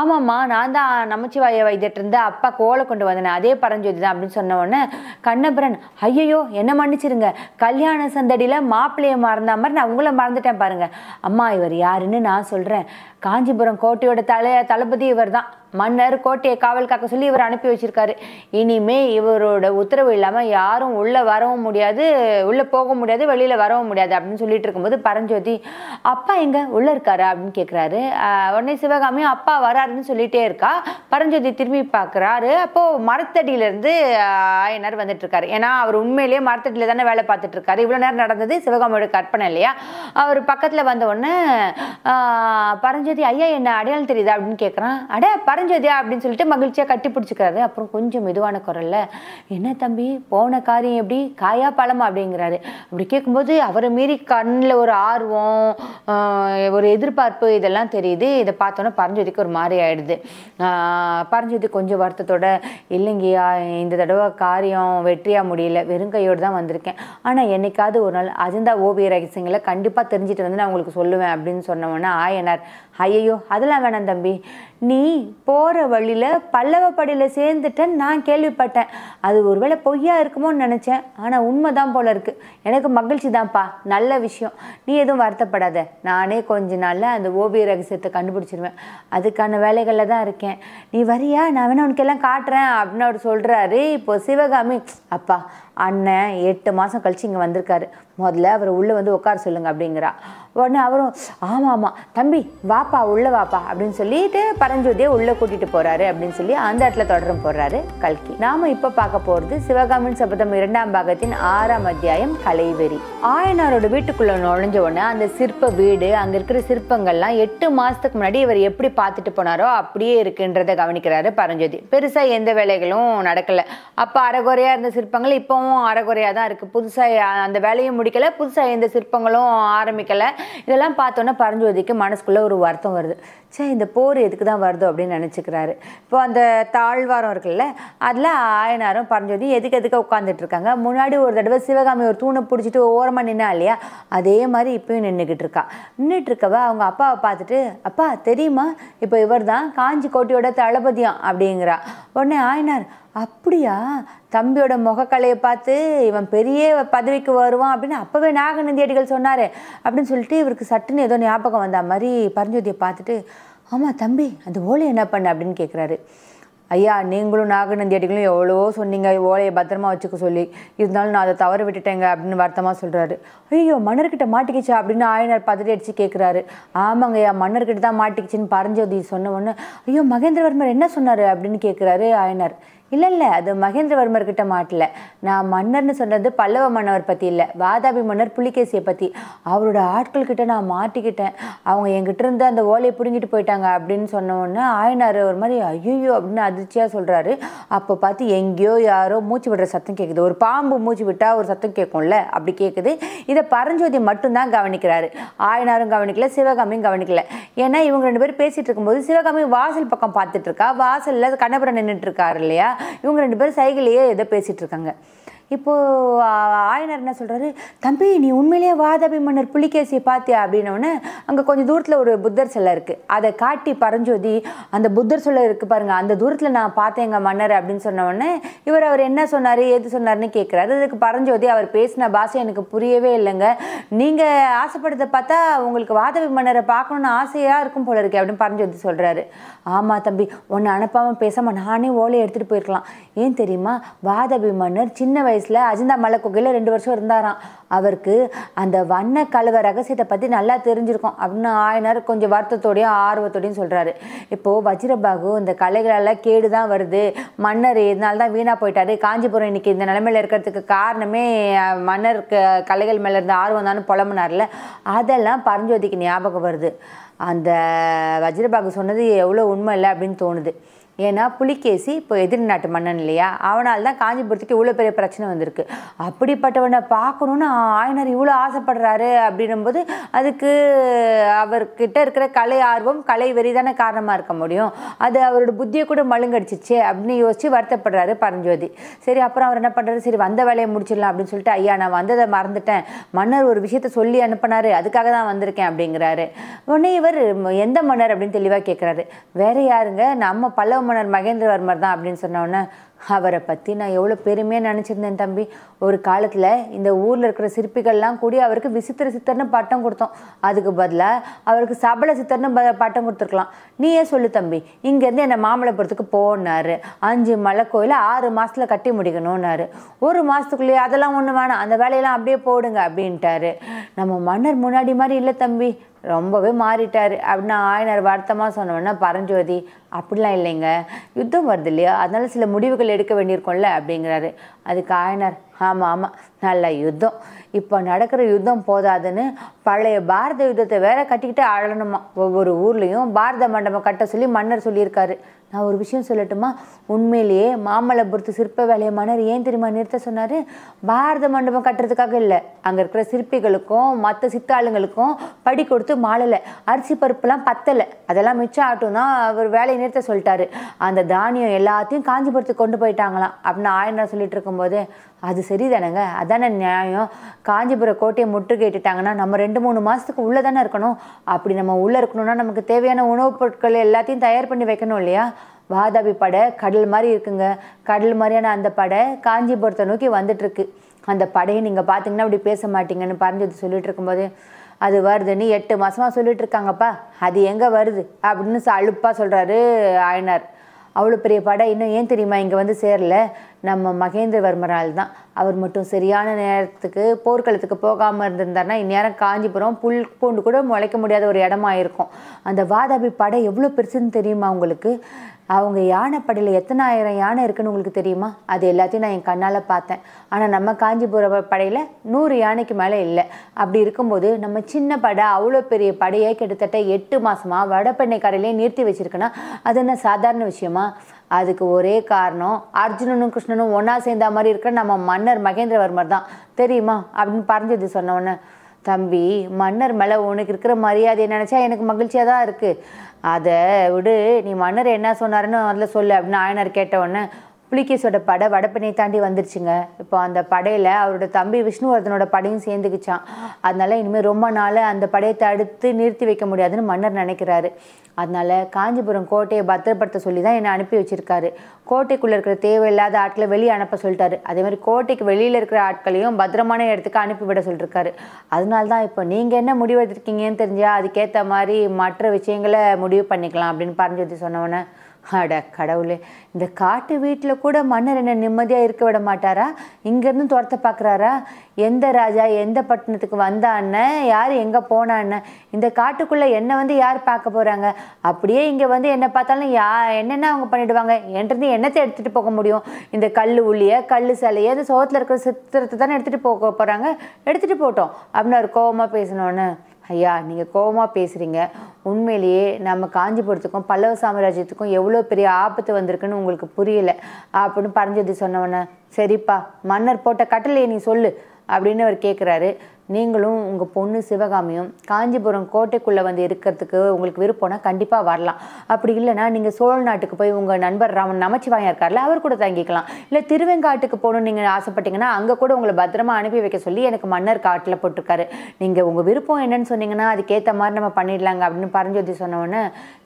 ஆமாம்மா நான் தான் நமச்சிவாய வைத்தியர்ட்டிருந்து அப்பா கோலை கொண்டு வந்தேன் அதே பரஞ்சோதி தான் அப்படின்னு சொன்னோடனே கண்ணபுரன் ஐயையோ என்ன மன்னிச்சிருங்க கல்யாண சந்தடியில் மாப்பிள்ளையை மறந்த மாதிரி நான் உங்களை மறந்துட்டேன் பாருங்கள் அம்மா இவர் யாருன்னு நான் சொல்கிறேன் காஞ்சிபுரம் கோட்டையோட தலைய தளபதி இவர் தான் 감사합니다. 아, மன்னர் கோட்டையை காவல் காக்க சொல்லி இவர் அனுப்பி வச்சிருக்காரு இனிமே இவரோட உத்தரவு இல்லாமல் யாரும் உள்ளே வரவும் முடியாது உள்ளே போக முடியாது வெளியில் வரவும் முடியாது அப்படின்னு சொல்லிட்டு இருக்கும்போது பரஞ்சோதி அப்பா எங்க உள்ளே இருக்காரு அப்படின்னு கேட்குறாரு உடனே சிவகாமி அப்பா வராருன்னு சொல்லிட்டே இருக்கா பரஞ்சோதி திரும்பி பார்க்குறாரு அப்போது மரத்தடியிலேருந்து ஆயனர் வந்துட்டு இருக்காரு ஏன்னா அவர் உண்மையிலேயே மரத்தடியில் தானே வேலை பார்த்துட்டு இருக்காரு இவ்வளோ நேரம் நடந்தது சிவகாமியோட கற்பனை இல்லையா அவர் பக்கத்தில் வந்த உடனே பரஞ்சோதி ஐயா என்ன அடையாளம் தெரியுதா அப்படின்னு கேட்குறான் அட பரஞ்சோதி மறைஞ்சதே அப்படின்னு சொல்லிட்டு மகிழ்ச்சியாக கட்டி பிடிச்சிக்கிறாரு அப்புறம் கொஞ்சம் மெதுவான குரலில் என்ன தம்பி போன காரியம் எப்படி காயா பழமா அப்படிங்கிறாரு அப்படி கேட்கும்போது அவரை மீறி கண்ணில் ஒரு ஆர்வம் ஒரு எதிர்பார்ப்பு இதெல்லாம் தெரியுது இதை பார்த்தோன்னே பரஞ்சோதிக்கு ஒரு மாதிரி ஆயிடுது பரஞ்சோதி கொஞ்சம் வருத்தத்தோட இல்லைங்கய்யா இந்த தடவை காரியம் வெற்றியாக முடியல வெறுங்கையோடு தான் வந்திருக்கேன் ஆனால் என்னைக்காவது ஒரு நாள் அஜந்தா ஓவிய ரகசியங்களை கண்டிப்பாக தெரிஞ்சுட்டு வந்து நான் உங்களுக்கு சொல்லுவேன் அப்படின்னு சொன்னோன்னே ஆயனார் ஐயையோ அதெல்லாம் வேணாம் தம்பி நீ போகிற வழியில் படியில் சேர்ந்துட்டேன்னு நான் கேள்விப்பட்டேன் அது ஒருவேளை பொய்யா இருக்குமோன்னு நினச்சேன் ஆனால் உண்மை தான் போல இருக்குது எனக்கு மகிழ்ச்சி தான்ப்பா நல்ல விஷயம் நீ எதுவும் வருத்தப்படாத நானே கொஞ்ச நாளில் அந்த ஓவிய ரகசியத்தை கண்டுபிடிச்சிருவேன் அதுக்கான வேலைகளில் தான் இருக்கேன் நீ வரியா நான் வேணா உனக்கெல்லாம் காட்டுறேன் அப்படின்னு அவர் சொல்கிறாரு இப்போ சிவகாமி அப்பா அண்ணன் எட்டு மாதம் கழிச்சு இங்கே வந்திருக்காரு முதல்ல அவர் உள்ளே வந்து உட்கார சொல்லுங்க அப்படிங்கிறா உடனே அவரும் ஆமாம் ஆமாம் தம்பி வாப்பா உள்ளே வாப்பா அப்படின்னு சொல்லிட்டு பரஞ்சோதியை உள்ளே கூட்டிகிட்டு போகிறாரு அப்படின்னு சொல்லி அந்த இடத்துல தொடரும் போடுறாரு கல்கி நாம் இப்போ பார்க்க போகிறது சிவகாமின் சபதம் இரண்டாம் பாகத்தின் ஆறாம் அத்தியாயம் கலைவெறி ஆயனாரோட வீட்டுக்குள்ளே நுழைஞ்ச உடனே அந்த சிற்ப வீடு அங்கே இருக்கிற சிற்பங்கள்லாம் எட்டு மாதத்துக்கு முன்னாடி இவர் எப்படி பார்த்துட்டு போனாரோ அப்படியே இருக்குன்றதை கவனிக்கிறாரு பரஞ்சோதி பெருசாக எந்த வேலைகளும் நடக்கலை அப்போ அரைகுறையாக இருந்த சிற்பங்கள் இப்போவும் அரைகுறையாக தான் இருக்குது புதுசாக அந்த வேலையும் முடிக்கல புதுசாக எந்த சிற்பங்களும் ஆரம்பிக்கலை இதெல்லாம் பார்த்தோன்னே பரஞ்சோதிக்கு மனசுக்குள்ளே ஒரு வருத்தம் வருது சே இந்த போர் எதுக்கு தான் வருதோ அப்படின்னு நினச்சிக்கிறாரு இப்போ அந்த தாழ்வாரம் இருக்குல்ல அதில் ஆயனாரும் பரஞ்சோதி எதுக்கு எதுக்கு உட்காந்துட்ருக்காங்க முன்னாடி ஒரு தடவை சிவகாமி ஒரு தூணை பிடிச்சிட்டு ஓரமாக நின்னா இல்லையா அதே மாதிரி இப்பயும் நின்றுக்கிட்டு இருக்கா நின்றுட்டு இருக்கவ அவங்க அப்பாவை பார்த்துட்டு அப்பா தெரியுமா இப்போ இவர் தான் காஞ்சி கோட்டையோட தளபதியம் அப்படிங்கிறா உடனே ஆயனார் அப்படியா தம்பியோட முகக்கலையை பார்த்து இவன் பெரிய பதவிக்கு வருவான் அப்படின்னு அப்போவே நாகநந்தியடிகள் சொன்னார் அப்படின்னு சொல்லிட்டு இவருக்கு சட்டுன்னு ஏதோ ஞாபகம் வந்த மாதிரி பரஞ்சோதியை பார்த்துட்டு ஆமாம் தம்பி அந்த ஓலை என்ன பண்ண அப்படின்னு கேட்குறாரு ஐயா நீங்களும் நாகநந்தி அடிகளும் எவ்வளவோ சொன்னீங்க ஓலையை பத்திரமா வச்சுக்க சொல்லி இருந்தாலும் நான் அதை தவறு விட்டுட்டேங்க அப்படின்னு வருத்தமாக சொல்கிறாரு ஐயோ மன்னர்கிட்ட மாட்டிக்கிச்சா அப்படின்னு ஆயனர் பதறி அடித்து கேட்குறாரு ஆமாங்க ஐயா மன்னர்கிட்ட தான் மாட்டிக்கிச்சின்னு பரஞ்சோதி சொன்ன ஒன்று ஐயோ மகேந்திரவர்மர் என்ன சொன்னார் அப்படின்னு கேட்குறாரு ஆயனர் இல்லை இல்லை அது மகேந்திரவர்மர்கிட்ட மாட்டல நான் மன்னர்னு சொன்னது பல்லவ மன்னர் பற்றி இல்லை வாதாபி மன்னர் புலிகேசியை பற்றி அவரோட ஆட்கள் கிட்டே நான் மாட்டிக்கிட்டேன் அவங்க என்கிட்ட இருந்து அந்த ஓலையை பிடுங்கிட்டு போயிட்டாங்க அப்படின்னு சொன்ன ஆயனார் ஆயினார் ஒரு மாதிரி ஐயோ அப்படின்னு அதிர்ச்சியாக சொல்கிறாரு அப்போ பார்த்து எங்கேயோ யாரோ மூச்சு விடுற சத்தம் கேட்குது ஒரு பாம்பு மூச்சு விட்டால் ஒரு சத்தம் கேட்கும்ல அப்படி கேட்குது இதை பரஞ்சோதி மட்டும்தான் கவனிக்கிறாரு ஆயனாரும் கவனிக்கல சிவகாமியும் கவனிக்கல ஏன்னா இவங்க ரெண்டு பேரும் பேசிகிட்டு இருக்கும்போது சிவகாமி வாசல் பக்கம் பார்த்துட்ருக்கா வாசலில் கண்ணபுரம் நின்றுட்டு இருக்காரு இல்லையா இவங்க ரெண்டு பேரும் சைக்கிளையே எதை பேசிகிட்டு இருக்காங்க இப்போது ஆயனர் என்ன சொல்கிறாரு தம்பி நீ உண்மையிலேயே வாதாபி மன்னர் புலிகேசியை பார்த்தியா அப்படின்னோடனே அங்கே கொஞ்சம் தூரத்தில் ஒரு புத்தர் சிலை இருக்குது அதை காட்டி பரஞ்சோதி அந்த புத்தர் சிலை இருக்குது பாருங்கள் அந்த தூரத்தில் நான் பார்த்தேன் எங்கள் மன்னர் அப்படின்னு சொன்னோடனே இவர் அவர் என்ன சொன்னார் ஏது சொன்னார்னு கேட்குறாரு அதுக்கு பரஞ்சோதி அவர் பேசின பாஷை எனக்கு புரியவே இல்லைங்க நீங்கள் ஆசைப்படுறதை பார்த்தா உங்களுக்கு வாதாபி மன்னரை பார்க்கணுன்னு ஆசையாக இருக்கும் போல இருக்கு அப்படின்னு பரஞ்சோதி சொல்கிறாரு ஆமாம் தம்பி ஒன்று அனுப்பாமல் பேசாமல் நானே ஓலையை எடுத்துகிட்டு போயிருக்கலாம் ஏன் தெரியுமா வாதாபி மன்னர் சின்ன வயசு வயசில் அஜந்தா மலை குகையில் ரெண்டு வருஷம் இருந்தாராம் அவருக்கு அந்த வண்ண கழுவ ரகசியத்தை பற்றி நல்லா தெரிஞ்சிருக்கும் அப்படின்னு ஆயினர் கொஞ்சம் வருத்தத்தோடையும் ஆர்வத்தோடையும் சொல்கிறாரு இப்போது வஜ்ரபாகு இந்த கலைகளெல்லாம் கேடு தான் வருது மன்னர் இதனால தான் வீணாக போயிட்டாரு காஞ்சிபுரம் இன்றைக்கி இந்த நிலைமையில் இருக்கிறதுக்கு காரணமே மன்னருக்கு கலைகள் மேலே இருந்த ஆர்வம் தான் புலம்புனார்ல அதெல்லாம் பரஞ்சோதிக்கு ஞாபகம் வருது அந்த வஜ்ரபாகு சொன்னது எவ்வளோ உண்மை இல்லை அப்படின்னு தோணுது ஏன்னா புலிகேசி இப்போ எதிர்நாட்டு மன்னன் இல்லையா அவனால் தான் காஞ்சிபுரத்துக்கு இவ்வளோ பெரிய பிரச்சனை வந்திருக்கு அப்படிப்பட்டவனை பார்க்கணுன்னு ஆயனர் இவ்வளோ ஆசைப்படுறாரு அப்படின்னும்போது அதுக்கு அவர்கிட்ட இருக்கிற கலை ஆர்வம் கலை வெறி தானே காரணமாக இருக்க முடியும் அது அவரோட புத்தியை கூட மழுங்கடிச்சிச்சு அப்படின்னு யோசித்து வருத்தப்படுறாரு பரஞ்சோதி சரி அப்புறம் அவர் என்ன பண்ணுறாரு சரி வந்த வேலையை முடிச்சிடலாம் அப்படின்னு சொல்லிட்டு ஐயா நான் வந்ததை மறந்துட்டேன் மன்னர் ஒரு விஷயத்த சொல்லி அனுப்பினார் அதுக்காக தான் வந்திருக்கேன் அப்படிங்கிறாரு உடனே இவர் எந்த மன்னர் அப்படின்னு தெளிவாக கேட்குறாரு வேற யாருங்க நம்ம பல்லவ மன்னர் மகேந்திரவர்மர் தான் அப்படின்னு சொன்னோடனே அவரை பற்றி நான் எவ்வளோ பெருமையாக நினச்சிருந்தேன் தம்பி ஒரு காலத்தில் இந்த ஊரில் இருக்கிற சிற்பிகள்லாம் கூடி அவருக்கு விசித்திர சித்தர்னு பட்டம் கொடுத்தோம் அதுக்கு பதிலாக அவருக்கு சபல சித்தர்னு ப பட்டம் கொடுத்துருக்கலாம் நீயே சொல்லு தம்பி இங்கேருந்து என்னை மாமல்லபுரத்துக்கு போனார் அஞ்சு மலை கோயிலை ஆறு மாதத்தில் கட்டி முடிக்கணும்னாரு ஒரு மாதத்துக்குள்ளேயே அதெல்லாம் ஒன்று வேணாம் அந்த வேலையெல்லாம் அப்படியே போடுங்க அப்படின்ட்டாரு நம்ம மன்னர் முன்னாடி மாதிரி இல்லை தம்பி ரொம்பவே மாறிட்டார் அப்படின்னு ஆயனர் வருத்தமாக சொன்னோன்னா பரஞ்சோதி அப்படிலாம் இல்லைங்க யுத்தம் வருது இல்லையா அதனால் சில முடிவுகள் எடுக்க வேண்டியிருக்கோம்ல அப்படிங்கிறாரு அதுக்கு ஆயனர் ஆமாம் ஆமாம் நல்ல யுத்தம் இப்போ நடக்கிற யுத்தம் போதாதுன்னு பழைய பாரத யுத்தத்தை வேற கட்டிக்கிட்டு அழணுமா ஒவ்வொரு ஊர்லேயும் பாரத மண்டபம் கட்ட சொல்லி மன்னர் சொல்லியிருக்காரு நான் ஒரு விஷயம் சொல்லட்டுமா உண்மையிலேயே மாமல்லபுரத்து சிற்ப வேலையை மன்னர் ஏன் தெரியுமா நிறுத்த சொன்னார் பாரத மண்டபம் கட்டுறதுக்காக இல்லை அங்கே இருக்கிற சிற்பிகளுக்கும் மற்ற சித்தாளுங்களுக்கும் படி கொடுத்து மாளலை அரிசி பருப்புலாம் பத்தலை அதெல்லாம் மிச்சம் ஆட்டும்னா அவர் வேலையை நிறுத்த சொல்லிட்டாரு அந்த தானியம் எல்லாத்தையும் காஞ்சிபுரத்துக்கு கொண்டு போயிட்டாங்களாம் அப்படின்னு ஆயனர் சொல்லிட்டு இருக்கும்போது அது சரிதானங்க அதானே நியாயம் காஞ்சிபுரம் கோட்டையை முற்றுகையிட்டுட்டாங்கன்னா நம்ம ரெண்டு ரெண்டு மூணு மாதத்துக்கு உள்ளே தானே இருக்கணும் அப்படி நம்ம உள்ளே இருக்கணும்னா நமக்கு தேவையான உணவுப் பொருட்கள் எல்லாத்தையும் தயார் பண்ணி வைக்கணும் இல்லையா வாதாபி படை கடல் மாதிரி இருக்குங்க கடல் மாதிரியான அந்த படை காஞ்சிபுரத்தை நோக்கி வந்துட்டுருக்கு அந்த படையை நீங்கள் பார்த்தீங்கன்னா அப்படி பேச மாட்டீங்கன்னு பரஞ்சோதி சொல்லிட்டு இருக்கும்போது அது வருதுன்னு எட்டு மாதமாக சொல்லிட்டு இருக்காங்கப்பா அது எங்கே வருது அப்படின்னு அழுப்பாக சொல்கிறாரு ஆயனார் அவ்வளோ பெரிய படம் இன்னும் ஏன் தெரியுமா இங்கே வந்து சேரல நம்ம மகேந்திரவர்மரால் தான் அவர் மட்டும் சரியான நேரத்துக்கு போர்க்களத்துக்கு போகாமல் இருந்திருந்தார்னா இந்நேரம் காஞ்சிபுரம் புல் பூண்டு கூட முளைக்க முடியாத ஒரு இடமா இருக்கும் அந்த வாதாபி படை எவ்வளோ பெருசுன்னு தெரியுமா உங்களுக்கு அவங்க யானைப்படையில் எத்தனை ஆயிரம் யானை இருக்குன்னு உங்களுக்கு தெரியுமா அது எல்லாத்தையும் நான் என் கண்ணால் பார்த்தேன் ஆனால் நம்ம காஞ்சிபுர படையில் நூறு யானைக்கு மேலே இல்லை அப்படி இருக்கும்போது நம்ம சின்ன படை அவ்வளோ பெரிய படையை கிட்டத்தட்ட எட்டு மாதமாக வடபெண்ணை கடையிலே நிறுத்தி வச்சுருக்குன்னா அது என்ன சாதாரண விஷயமா அதுக்கு ஒரே காரணம் அர்ஜுனனும் கிருஷ்ணனும் ஒன்றா சேர்ந்த மாதிரி இருக்கிற நம்ம மன்னர் மகேந்திரவர்மர் தான் தெரியுமா அப்படின்னு பறஞ்சது சொன்ன உடனே தம்பி மன்னர் மேலே உனக்கு இருக்கிற மரியாதையை நினச்சா எனக்கு மகிழ்ச்சியாக தான் இருக்குது அதை விடு நீ மன்னர் என்ன சொன்னாருன்னு அதில் சொல்லு அப்படின்னு ஆயனர் கேட்ட உடனே புலிகேசோட படை வடப்பனை தாண்டி வந்துருச்சுங்க இப்போ அந்த படையில் அவரோட தம்பி விஷ்ணுவர்தனோட படையும் சேர்ந்துக்கிச்சான் அதனால் இனிமேல் ரொம்ப நாள் அந்த படையை தடுத்து நிறுத்தி வைக்க முடியாதுன்னு மன்னர் நினைக்கிறாரு அதனால் காஞ்சிபுரம் கோட்டையை பத்திரப்படுத்த சொல்லி தான் என்னை அனுப்பி வச்சுருக்காரு கோட்டைக்குள்ளே இருக்கிற தேவையில்லாத ஆட்களை வெளியே அனுப்ப சொல்லிட்டாரு அதே மாதிரி கோட்டைக்கு வெளியில் இருக்கிற ஆட்களையும் பத்திரமான இடத்துக்கு அனுப்பிவிட சொல்லியிருக்காரு அதனால தான் இப்போ நீங்கள் என்ன முடிவெடுத்திருக்கீங்கன்னு தெரிஞ்சால் அதுக்கேற்ற மாதிரி மற்ற விஷயங்களை முடிவு பண்ணிக்கலாம் அப்படின்னு பரஞ்சோதி சொன்னவொன்னே அட கடவுளே இந்த காட்டு வீட்டில் கூட மன்னர் என்ன நிம்மதியாக இருக்க விட மாட்டாரா இங்கேருந்து துரத்த பார்க்குறாரா எந்த ராஜா எந்த பட்டணத்துக்கு வந்தான்னு யார் எங்கே போனான்னு இந்த காட்டுக்குள்ளே என்னை வந்து யார் பார்க்க போகிறாங்க அப்படியே இங்கே வந்து என்னை பார்த்தாலும் யா என்னென்ன அவங்க பண்ணிவிடுவாங்க என்கிட்டருந்து என்னத்தை எடுத்துகிட்டு போக முடியும் இந்த கல் உள்ளிய கல் சிலையை இந்த சோகத்தில் இருக்கிற சித்திரத்தை தானே எடுத்துகிட்டு போக போகிறாங்க எடுத்துகிட்டு போட்டோம் அப்படின்னு ஒரு கோபமாக பேசணுன்னு ஐயா நீங்கள் கோபமாக பேசுகிறீங்க உண்மையிலேயே நம்ம காஞ்சிபுரத்துக்கும் பல்லவ சாம்ராஜ்யத்துக்கும் எவ்வளோ பெரிய ஆபத்து வந்திருக்குன்னு உங்களுக்கு புரியலை அப்படின்னு பரஞ்சோதி சொன்னவன சரிப்பா மன்னர் போட்ட கட்டளையை நீ சொல்லு அப்படின்னு அவர் கேட்குறாரு நீங்களும் உங்கள் பொண்ணு சிவகாமியும் காஞ்சிபுரம் கோட்டைக்குள்ளே வந்து இருக்கிறதுக்கு உங்களுக்கு விருப்பம்னா கண்டிப்பாக வரலாம் அப்படி இல்லைனா நீங்கள் சோழ நாட்டுக்கு போய் உங்கள் நண்பர் ராமன் நமச்சிவாயம் இருக்கார்ல அவர் கூட தங்கிக்கலாம் இல்லை திருவெங்காட்டுக்கு போகணும்னு நீங்கள் ஆசைப்பட்டீங்கன்னா அங்கே கூட உங்களை பத்திரமா அனுப்பி வைக்க சொல்லி எனக்கு மன்னர் காட்டில் போட்டிருக்காரு நீங்கள் உங்கள் விருப்பம் என்னன்னு சொன்னீங்கன்னா அதுக்கேற்ற மாதிரி நம்ம பண்ணிடலாங்க அப்படின்னு பரஞ்சோதி சொன்னவொன்னே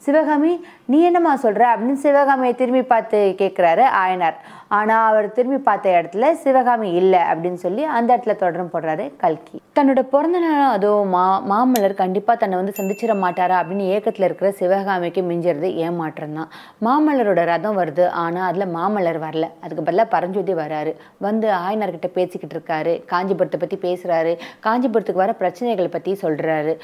சிவகாமி நீ என்னம்மா சொல்கிற அப்படின்னு சிவகாமியை திரும்பி பார்த்து கேட்குறாரு ஆயனார் ஆனால் அவர் திரும்பி பார்த்த இடத்துல சிவகாமி இல்லை அப்படின்னு சொல்லி அந்த இடத்துல தொடரும் போடுறாரு கல்கி தன்னோட பிறந்த நாளும் அதோ மா மாமல்லர் கண்டிப்பாக தன்னை வந்து சந்திச்சிட மாட்டாரா அப்படின்னு ஏக்கத்தில் இருக்கிற சிவகாமிக்கு மிஞ்சிறது ஏமாற்றம் தான் மாமல்லரோட ரதம் வருது ஆனால் அதில் மாமல்லர் வரல அதுக்கு பதிலாக பரஞ்சோதி வராரு வந்து ஆயனார்கிட்ட பேசிக்கிட்டு இருக்காரு காஞ்சிபுரத்தை பற்றி பேசுகிறாரு காஞ்சிபுரத்துக்கு வர பிரச்சனைகளை பற்றி சொல்கிறாரு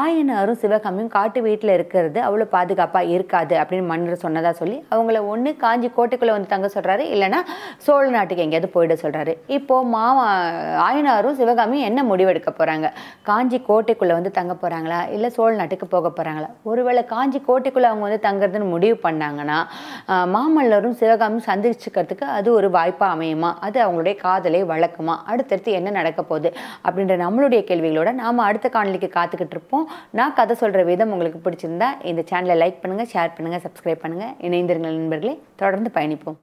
ஆயனாரும் சிவகாமியும் காட்டு வீட்டில் இருக்கிறது அவ்வளோ பாதுகாப்பாக இருக்காது அப்படின்னு மன்னர் சொன்னதாக சொல்லி அவங்கள ஒன்று காஞ்சி கோட்டைக்குள்ளே வந்து தங்க சொல்கிறாரு இல்லை இல்லைன்னா சோழ நாட்டுக்கு எங்கேயாவது போயிட சொல்கிறாரு இப்போது மாமா ஆயனாரும் சிவகாமியும் என்ன முடிவெடுக்க போகிறாங்க காஞ்சி கோட்டைக்குள்ளே வந்து தங்க போகிறாங்களா இல்லை சோழ நாட்டுக்கு போக போகிறாங்களா ஒருவேளை காஞ்சி கோட்டைக்குள்ளே அவங்க வந்து தங்குறதுன்னு முடிவு பண்ணாங்கன்னா மாமல்லரும் சிவகாமியும் சந்திச்சுக்கிறதுக்கு அது ஒரு வாய்ப்பாக அமையுமா அது அவங்களுடைய காதலை வழக்குமா அடுத்தடுத்து என்ன நடக்க போகுது அப்படின்ற நம்மளுடைய கேள்விகளோட நாம் அடுத்த காணொலிக்கு காத்துக்கிட்டு இருப்போம் நான் கதை சொல்கிற விதம் உங்களுக்கு பிடிச்சிருந்தா இந்த சேனலை லைக் பண்ணுங்கள் ஷேர் பண்ணுங்கள் சப்ஸ்கிரைப் பண்ணுங்கள் இணைந்திருங்கள் நண்பர்களே தொடர்ந்து பயணிப்போம்